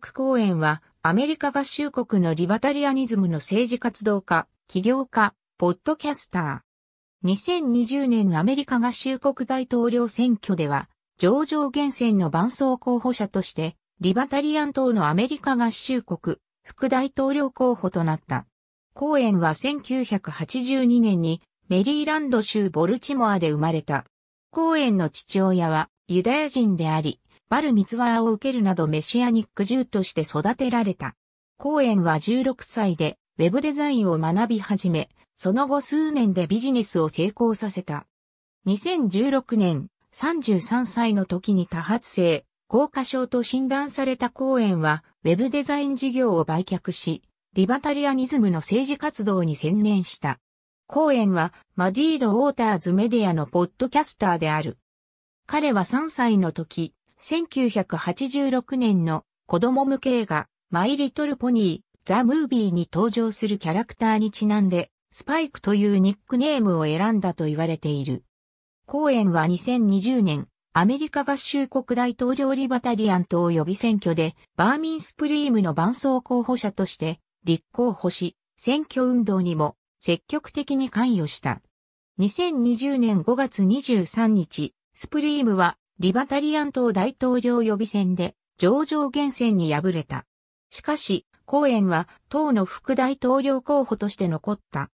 ク公園は、アメリカ合衆国のリバタリアニズムの政治活動家、起業家、ポッドキャスター。2020年アメリカ合衆国大統領選挙では、上場厳選の伴走候補者として、リバタリアン党のアメリカ合衆国、副大統領候補となった。公園は1982年にメリーランド州ボルチモアで生まれた。公園の父親はユダヤ人であり、バルミツワーを受けるなどメシアニック獣として育てられた。公園は16歳でウェブデザインを学び始め、その後数年でビジネスを成功させた。2016年、33歳の時に多発性、硬化症と診断された公園は、ウェブデザイン事業を売却し、リバタリアニズムの政治活動に専念した。公園は、マディード・ウォーターズ・メディアのポッドキャスターである。彼は3歳の時、1986年の子供向け映画、マイリトルポニー、ザ・ムービーに登場するキャラクターにちなんで、スパイクというニックネームを選んだと言われている。公演は2020年、アメリカ合衆国大統領リバタリアン党予備選挙で、バーミンスプリームの伴走候補者として、立候補し、選挙運動にも積極的に関与した。2020年5月23日、スプリームはリバタリアン党大統領予備選で上場厳選に敗れた。しかし、コーエンは党の副大統領候補として残った。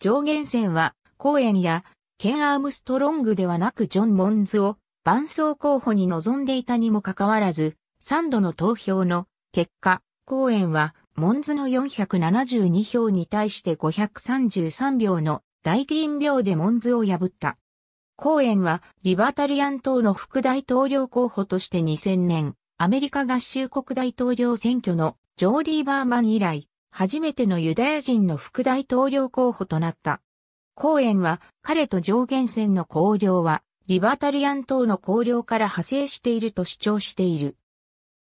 上厳選はコーエンやケン・アームストロングではなくジョン・モンズを伴走候補に臨んでいたにもかかわらず、3度の投票の結果、コーエンはモンズの472票に対して533票の大銀票でモンズを破った。公演はリバタリアン党の副大統領候補として2000年、アメリカ合衆国大統領選挙のジョーリー・バーマン以来、初めてのユダヤ人の副大統領候補となった。公演は彼と上限線の考領はリバタリアン党の考領から派生していると主張している。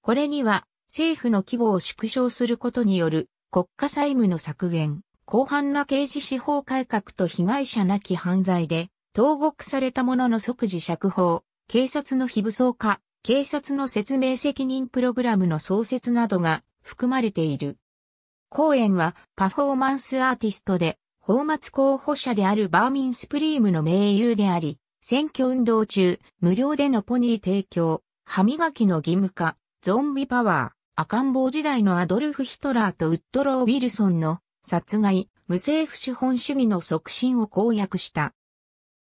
これには政府の規模を縮小することによる国家債務の削減、広範な刑事司法改革と被害者なき犯罪で投獄された者の即時釈放、警察の非武装化、警察の説明責任プログラムの創設などが含まれている。公演はパフォーマンスアーティストで、放末候補者であるバーミンスプリームの盟友であり、選挙運動中、無料でのポニー提供、歯磨きの義務化、ゾンビパワー、赤ん坊時代のアドルフ・ヒトラーとウッドロー・ウィルソンの殺害、無政府資本主義の促進を公約した。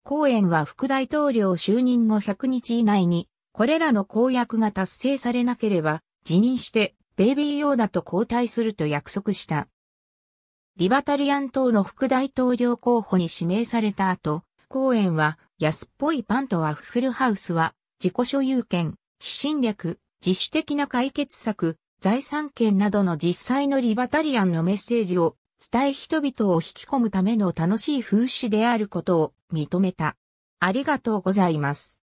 公園は副大統領就任後100日以内に、これらの公約が達成されなければ、辞任して、ベイビーヨーダと交代すると約束した。リバタリアン党の副大統領候補に指名された後、公園は安っぽいパンとワッフルハウスは自己所有権、非侵略、自主的な解決策、財産権などの実際のリバタリアンのメッセージを伝え人々を引き込むための楽しい風刺であることを認めた。ありがとうございます。